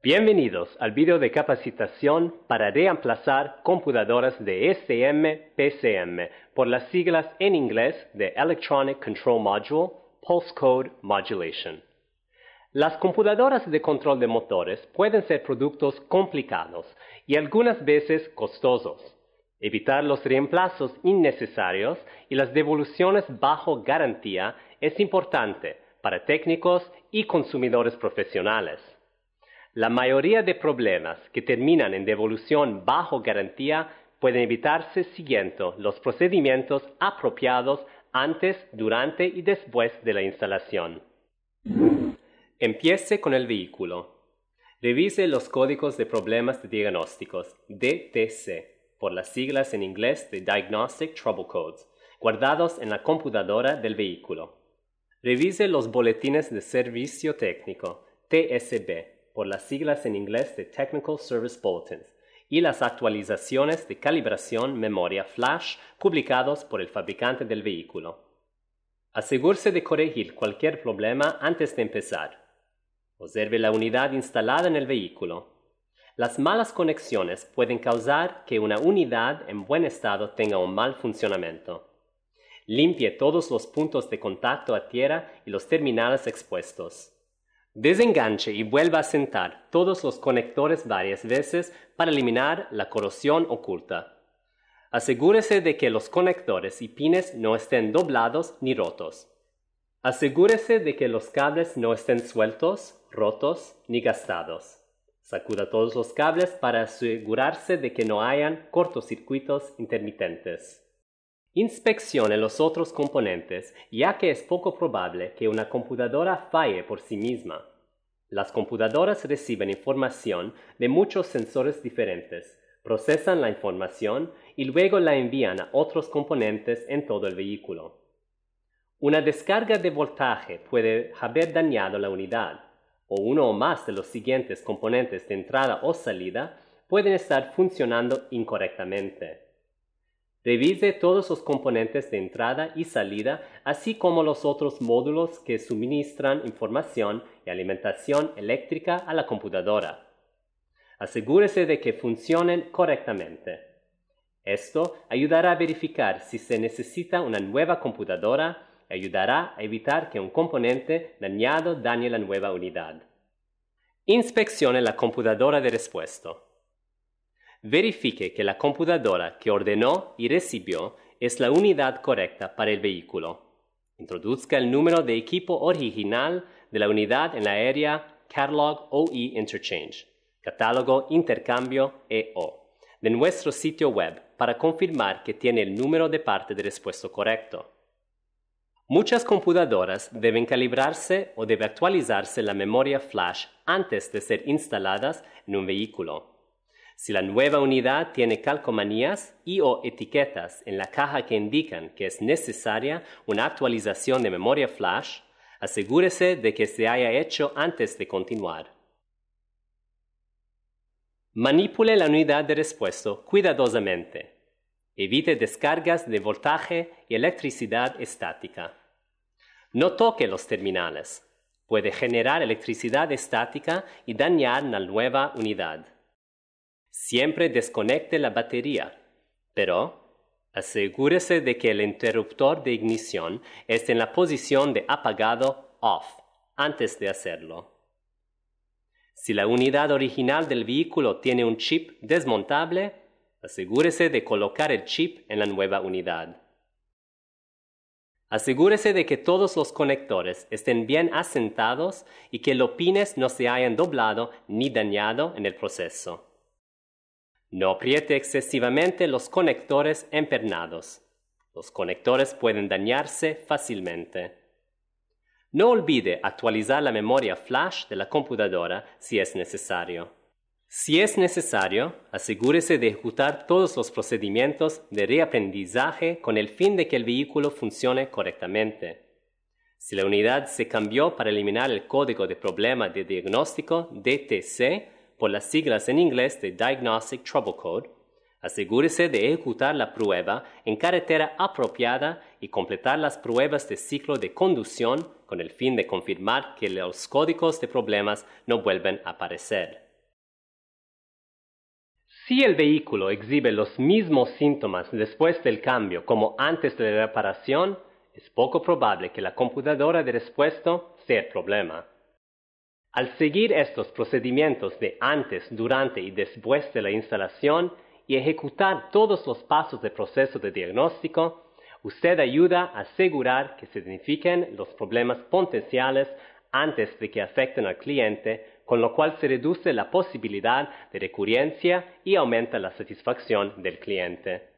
Bienvenidos al video de capacitación para reemplazar computadoras de sm pcm por las siglas en inglés de Electronic Control Module, Pulse Code Modulation. Las computadoras de control de motores pueden ser productos complicados y algunas veces costosos. Evitar los reemplazos innecesarios y las devoluciones bajo garantía es importante para técnicos y consumidores profesionales. La mayoría de problemas que terminan en devolución bajo garantía pueden evitarse siguiendo los procedimientos apropiados antes, durante y después de la instalación. Empiece con el vehículo. Revise los códigos de problemas de diagnósticos, DTC, por las siglas en inglés de Diagnostic Trouble Codes, guardados en la computadora del vehículo. Revise los boletines de servicio técnico, TSB, por las siglas en inglés de Technical Service Bulletins, y las actualizaciones de calibración memoria flash publicados por el fabricante del vehículo. Asegúrese de corregir cualquier problema antes de empezar. Observe la unidad instalada en el vehículo. Las malas conexiones pueden causar que una unidad en buen estado tenga un mal funcionamiento. Limpie todos los puntos de contacto a tierra y los terminales expuestos. Desenganche y vuelva a sentar todos los conectores varias veces para eliminar la corrosión oculta. Asegúrese de que los conectores y pines no estén doblados ni rotos. Asegúrese de que los cables no estén sueltos, rotos ni gastados. Sacuda todos los cables para asegurarse de que no hayan cortocircuitos intermitentes. Inspeccione los otros componentes, ya que es poco probable que una computadora falle por sí misma. Las computadoras reciben información de muchos sensores diferentes, procesan la información y luego la envían a otros componentes en todo el vehículo. Una descarga de voltaje puede haber dañado la unidad, o uno o más de los siguientes componentes de entrada o salida pueden estar funcionando incorrectamente. Revise todos los componentes de entrada y salida, así como los otros módulos que suministran información y alimentación eléctrica a la computadora. Asegúrese de que funcionen correctamente. Esto ayudará a verificar si se necesita una nueva computadora y ayudará a evitar que un componente dañado dañe la nueva unidad. Inspeccione la computadora de respuesta. Verifique que la computadora que ordenó y recibió es la unidad correcta para el vehículo. Introduzca el número de equipo original de la unidad en la área Catalog OE Interchange, Catálogo Intercambio EO, de nuestro sitio web para confirmar que tiene el número de parte de respuesta correcto. Muchas computadoras deben calibrarse o debe actualizarse la memoria flash antes de ser instaladas en un vehículo. Si la nueva unidad tiene calcomanías y o etiquetas en la caja que indican que es necesaria una actualización de memoria flash, asegúrese de que se haya hecho antes de continuar. Manipule la unidad de respuesta cuidadosamente. Evite descargas de voltaje y electricidad estática. No toque los terminales. Puede generar electricidad estática y dañar la nueva unidad. Siempre desconecte la batería, pero asegúrese de que el interruptor de ignición esté en la posición de apagado off antes de hacerlo. Si la unidad original del vehículo tiene un chip desmontable, asegúrese de colocar el chip en la nueva unidad. Asegúrese de que todos los conectores estén bien asentados y que los pines no se hayan doblado ni dañado en el proceso. No apriete excesivamente los conectores empernados. Los conectores pueden dañarse fácilmente. No olvide actualizar la memoria flash de la computadora si es necesario. Si es necesario, asegúrese de ejecutar todos los procedimientos de reaprendizaje con el fin de que el vehículo funcione correctamente. Si la unidad se cambió para eliminar el código de problema de diagnóstico DTC, por las siglas en inglés de Diagnostic Trouble Code, asegúrese de ejecutar la prueba en carretera apropiada y completar las pruebas de ciclo de conducción con el fin de confirmar que los códigos de problemas no vuelven a aparecer. Si el vehículo exhibe los mismos síntomas después del cambio como antes de la reparación, es poco probable que la computadora de respuesta sea el problema. Al seguir estos procedimientos de antes, durante y después de la instalación y ejecutar todos los pasos del proceso de diagnóstico, usted ayuda a asegurar que se identifiquen los problemas potenciales antes de que afecten al cliente, con lo cual se reduce la posibilidad de recurrencia y aumenta la satisfacción del cliente.